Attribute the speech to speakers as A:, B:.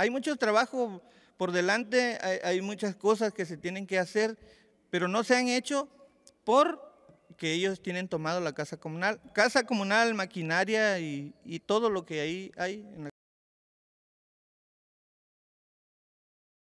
A: Hay mucho trabajo por delante, hay, muchas cosas que se tienen que hacer, pero no se han hecho por que ellos tienen tomado la casa comunal, casa comunal, maquinaria y, todo lo que ahí hay en la